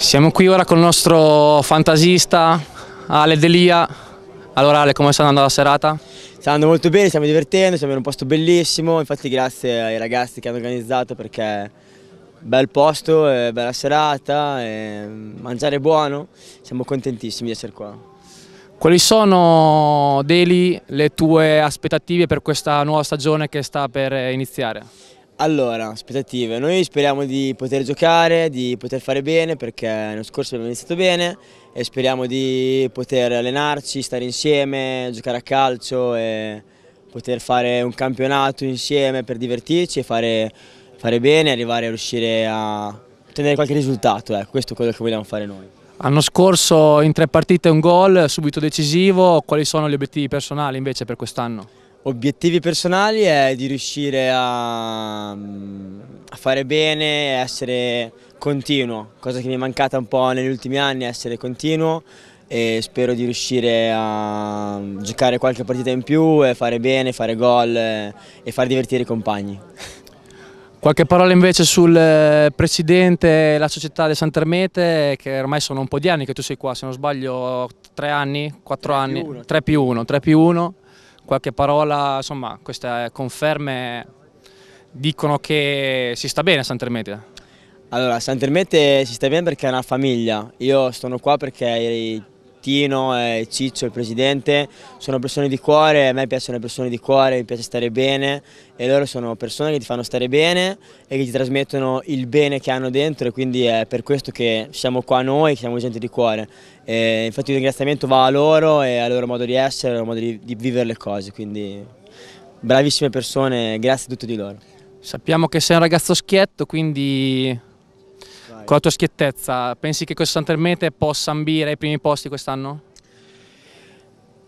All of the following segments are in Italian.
Siamo qui ora con il nostro fantasista Ale Delia. Allora Ale, come sta andando la serata? Sta andando molto bene, stiamo divertendo, siamo in un posto bellissimo, infatti grazie ai ragazzi che hanno organizzato perché bel posto, bella serata, mangiare buono, siamo contentissimi di essere qua. Quali sono, Deli, le tue aspettative per questa nuova stagione che sta per iniziare? Allora, aspettative. Noi speriamo di poter giocare, di poter fare bene perché l'anno scorso abbiamo iniziato bene e speriamo di poter allenarci, stare insieme, giocare a calcio e poter fare un campionato insieme per divertirci e fare, fare bene, arrivare a riuscire a ottenere qualche risultato. Eh. Questo è quello che vogliamo fare noi. L'anno scorso in tre partite un gol, subito decisivo. Quali sono gli obiettivi personali invece per quest'anno? Obiettivi personali è di riuscire a, a fare bene e essere continuo, cosa che mi è mancata un po' negli ultimi anni, essere continuo e spero di riuscire a giocare qualche partita in più e fare bene, fare gol e, e far divertire i compagni. Qualche parola invece sul eh, presidente e la società del Santermete, che ormai sono un po' di anni che tu sei qua, se non sbaglio tre anni, quattro anni, 3 più 1, 3 più 1, qualche parola, insomma queste conferme dicono che si sta bene a Sant'Ermete. Allora, Sant'Ermete si sta bene perché è una famiglia, io sono qua perché Tino e eh, Ciccio, il presidente, sono persone di cuore, a me piacciono le persone di cuore, mi piace stare bene e loro sono persone che ti fanno stare bene e che ti trasmettono il bene che hanno dentro e quindi è per questo che siamo qua noi, che siamo gente di cuore. E infatti il ringraziamento va a loro e al loro modo di essere, al loro modo di, di vivere le cose, quindi bravissime persone, grazie a tutti di loro. Sappiamo che sei un ragazzo schietto, quindi Vai. con la tua schiettezza, pensi che questo Sant'Ermete possa ambire ai primi posti quest'anno?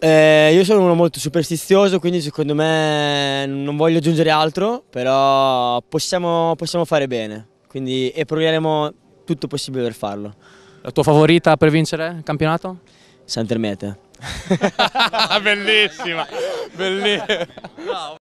Eh, io sono uno molto superstizioso, quindi secondo me non voglio aggiungere altro, però possiamo, possiamo fare bene quindi, e proveremo tutto possibile per farlo. La tua favorita per vincere il campionato? Sant'Ermete. bellissima, bellissima.